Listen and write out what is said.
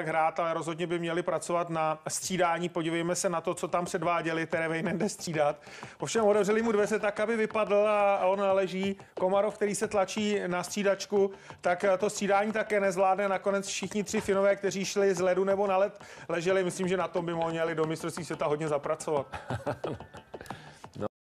tak hrát, ale rozhodně by měli pracovat na střídání. Podívejme se na to, co tam předváděli, které jde střídat. Ovšem odevřeli mu dveře tak, aby vypadl a on leží. Komarov, který se tlačí na střídačku, tak eh, to střídání také nezvládne. Nakonec všichni tři Finové, kteří šli z ledu nebo na led, leželi. Myslím, že na tom by mohli do mistrovství světa hodně zapracovat.